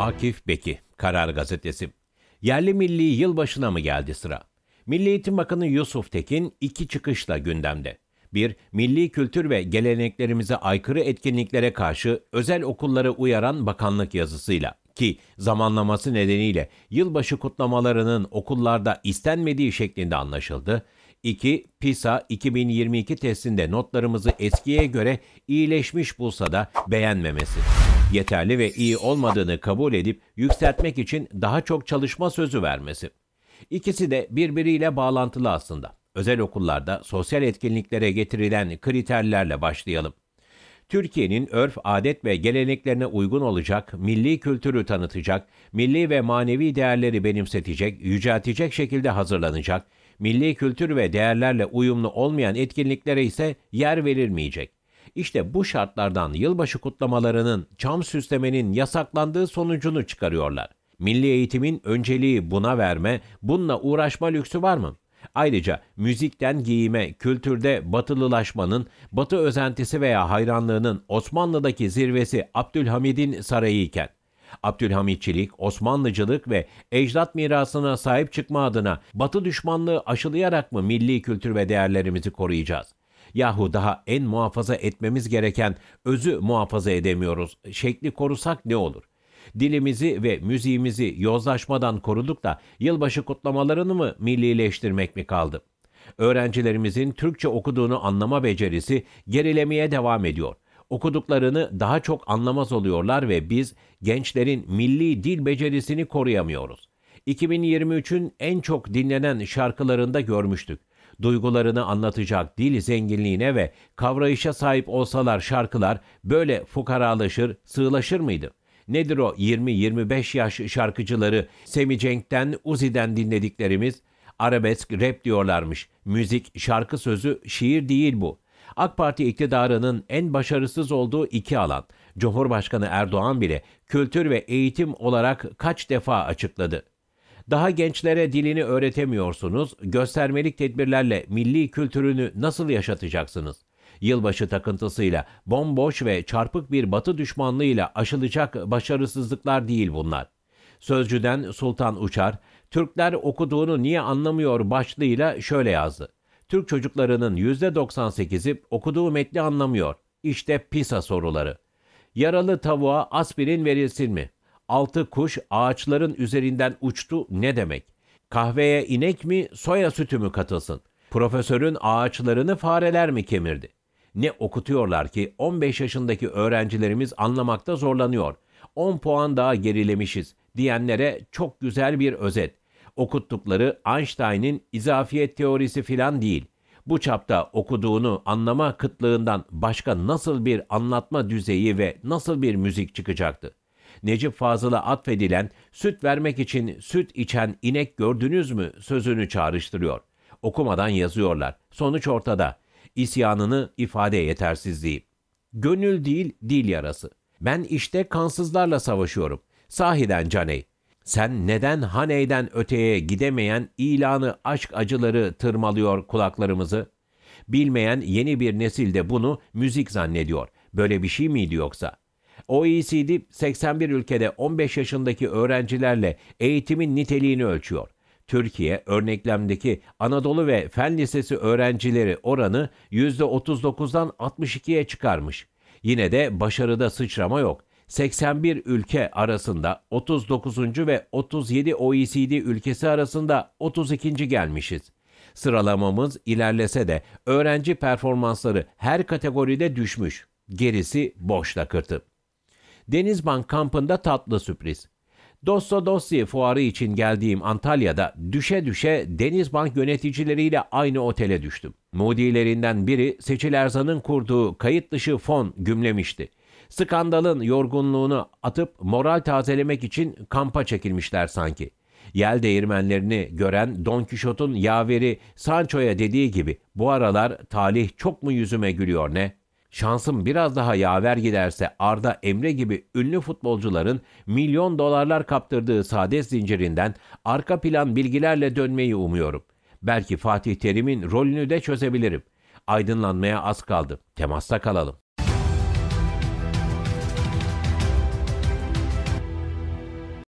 Akif Beki, Karar Gazetesi. Yerli milli yılbaşına mı geldi sıra? Milli Eğitim Bakanı Yusuf Tekin iki çıkışla gündemde. Bir, milli kültür ve geleneklerimize aykırı etkinliklere karşı özel okulları uyaran bakanlık yazısıyla ki zamanlaması nedeniyle yılbaşı kutlamalarının okullarda istenmediği şeklinde anlaşıldı. 2. PISA 2022 testinde notlarımızı eskiye göre iyileşmiş bulsa da beğenmemesi yeterli ve iyi olmadığını kabul edip yükseltmek için daha çok çalışma sözü vermesi. İkisi de birbiriyle bağlantılı aslında. Özel okullarda sosyal etkinliklere getirilen kriterlerle başlayalım. Türkiye'nin örf, adet ve geleneklerine uygun olacak, milli kültürü tanıtacak, milli ve manevi değerleri benimsetecek, yüceltecek şekilde hazırlanacak, milli kültür ve değerlerle uyumlu olmayan etkinliklere ise yer verilmeyecek. İşte bu şartlardan yılbaşı kutlamalarının, çam süslemenin yasaklandığı sonucunu çıkarıyorlar. Milli eğitimin önceliği buna verme, bununla uğraşma lüksü var mı? Ayrıca müzikten giyime, kültürde batılılaşmanın, batı özentisi veya hayranlığının Osmanlı'daki zirvesi Abdülhamid'in sarayı iken, Abdülhamitçilik, Osmanlıcılık ve ecdat mirasına sahip çıkma adına batı düşmanlığı aşılayarak mı milli kültür ve değerlerimizi koruyacağız? yahu daha en muhafaza etmemiz gereken özü muhafaza edemiyoruz. Şekli korusak ne olur? Dilimizi ve müziğimizi yozlaşmadan koruduk da yılbaşı kutlamalarını mı millileştirmek mi kaldı? Öğrencilerimizin Türkçe okuduğunu anlama becerisi gerilemeye devam ediyor okuduklarını daha çok anlamaz oluyorlar ve biz gençlerin milli dil becerisini koruyamıyoruz. 2023'ün en çok dinlenen şarkılarında görmüştük. Duygularını anlatacak dil zenginliğine ve kavrayışa sahip olsalar şarkılar böyle fukaralaşır, sığlaşır mıydı? Nedir o 20-25 yaş şarkıcıları Semi Cenk'ten, Uzi'den dinlediklerimiz? Arabesk rap diyorlarmış. Müzik, şarkı sözü, şiir değil bu. AK Parti iktidarının en başarısız olduğu iki alan. Cumhurbaşkanı Erdoğan bile kültür ve eğitim olarak kaç defa açıkladı. Daha gençlere dilini öğretemiyorsunuz, göstermelik tedbirlerle milli kültürünü nasıl yaşatacaksınız? Yılbaşı takıntısıyla, bomboş ve çarpık bir batı düşmanlığıyla aşılacak başarısızlıklar değil bunlar. Sözcüden Sultan Uçar, Türkler okuduğunu niye anlamıyor başlığıyla şöyle yazdı. Türk çocuklarının %98'i okuduğu metni anlamıyor. İşte PISA soruları. Yaralı tavuğa aspirin verilsin mi? Altı kuş ağaçların üzerinden uçtu ne demek? Kahveye inek mi soya sütü mü katılsın? Profesörün ağaçlarını fareler mi kemirdi? Ne okutuyorlar ki 15 yaşındaki öğrencilerimiz anlamakta zorlanıyor. 10 puan daha gerilemişiz diyenlere çok güzel bir özet. Okuttukları Einstein'in izafiyet teorisi filan değil. Bu çapta okuduğunu anlama kıtlığından başka nasıl bir anlatma düzeyi ve nasıl bir müzik çıkacaktı? Necip Fazıl'a atfedilen süt vermek için süt içen inek gördünüz mü sözünü çağrıştırıyor. Okumadan yazıyorlar. Sonuç ortada. İsyanını ifade yetersizliği. Gönül değil dil yarası. Ben işte kansızlarla savaşıyorum. Sahiden Caney. Sen neden Haney'den öteye gidemeyen ilanı aşk acıları tırmalıyor kulaklarımızı? Bilmeyen yeni bir nesil de bunu müzik zannediyor. Böyle bir şey miydi yoksa? OECD 81 ülkede 15 yaşındaki öğrencilerle eğitimin niteliğini ölçüyor. Türkiye örneklemdeki Anadolu ve Fen Lisesi öğrencileri oranı %39'dan 62'ye çıkarmış. Yine de başarıda sıçrama yok. 81 ülke arasında 39. ve 37 OECD ülkesi arasında 32. gelmişiz. Sıralamamız ilerlese de öğrenci performansları her kategoride düşmüş. Gerisi boş takırtı. Denizbank kampında tatlı sürpriz. Dosto Dossi fuarı için geldiğim Antalya'da düşe düşe Denizbank yöneticileriyle aynı otele düştüm. Mudilerinden biri Seçil Erzan'ın kurduğu kayıt dışı fon gümlemişti. Skandalın yorgunluğunu atıp moral tazelemek için kampa çekilmişler sanki. Yel değirmenlerini gören Don Kişot'un yaveri Sancho'ya dediği gibi bu aralar talih çok mu yüzüme gülüyor ne?'' Şansım biraz daha yaver giderse Arda Emre gibi ünlü futbolcuların milyon dolarlar kaptırdığı sade zincirinden arka plan bilgilerle dönmeyi umuyorum. Belki Fatih Terim'in rolünü de çözebilirim. Aydınlanmaya az kaldı. Temasta kalalım.